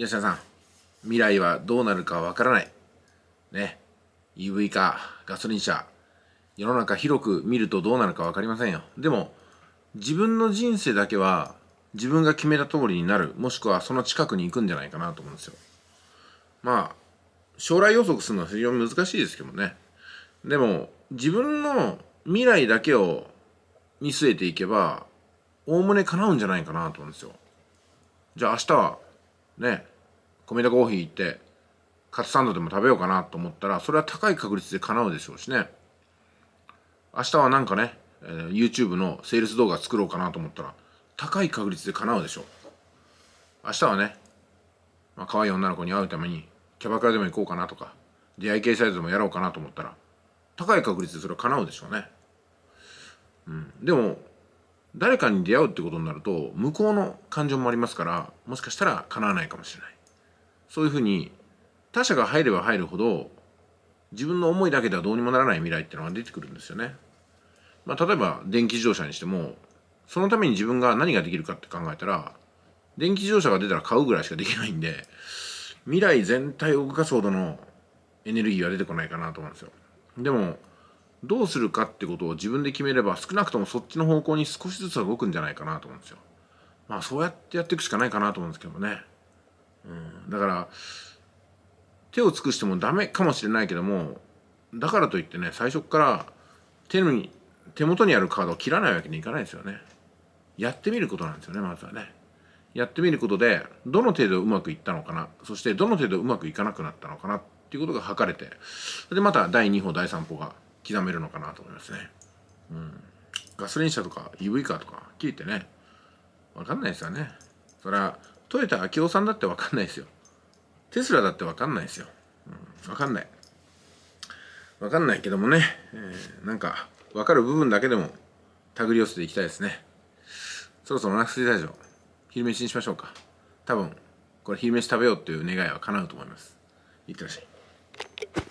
吉田さん、未来はどうなるかわからない。ね。EV 化、ガソリン車、世の中広く見るとどうなるか分かりませんよ。でも、自分の人生だけは自分が決めた通りになる、もしくはその近くに行くんじゃないかなと思うんですよ。まあ、将来予測するのは非常に難しいですけどね。でも、自分の未来だけを見据えていけば、おおむね叶うんじゃないかなと思うんですよ。じゃあ明日はね米田コーヒー行ってカツサンドでも食べようかなと思ったらそれは高い確率で叶うでしょうしね明日はなんかね、えー、YouTube のセールス動画作ろうかなと思ったら高い確率で叶うでしょう明日はね、まあ可愛い女の子に会うためにキャバクラでも行こうかなとか出会い系サイズでもやろうかなと思ったら高い確率でそれは叶うでしょうねうんでも誰かに出会うってことになると向こうの感情もありますからもしかしたら叶わないかもしれないそういうふうに他者が入れば入るほど自分の思いだけではどうにもならない未来っていうのが出てくるんですよね、まあ、例えば電気自動車にしてもそのために自分が何ができるかって考えたら電気自動車が出たら買うぐらいしかできないんで未来全体を動かすほどのエネルギーは出てこないかなと思うんですよでもどうするかってことを自分で決めれば少なくともそっちの方向に少しずつ動くんじゃないかなと思うんですよ。まあそうやってやっていくしかないかなと思うんですけどもね。うん、だから手を尽くしてもダメかもしれないけどもだからといってね最初から手に手元にあるカードを切らないわけにいかないですよね。やってみることなんですよねまずはね。やってみることでどの程度うまくいったのかなそしてどの程度うまくいかなくなったのかなっていうことが測れてでまた第2歩第3歩が刻めるのかなと思いますね。うん。ガソリン車とか EV カーとか、聞いてね、わかんないですよね。そりゃ、トヨタ秋夫さんだってわかんないですよ。テスラだってわかんないですよ。うん、わかんない。わかんないけどもね、えー、なんか、わかる部分だけでも、手繰り寄せていきたいですね。そろそろお腹すいたでしょ。昼飯にしましょうか。多分、これ昼飯食べようっていう願いは叶うと思います。いってらっしゃい。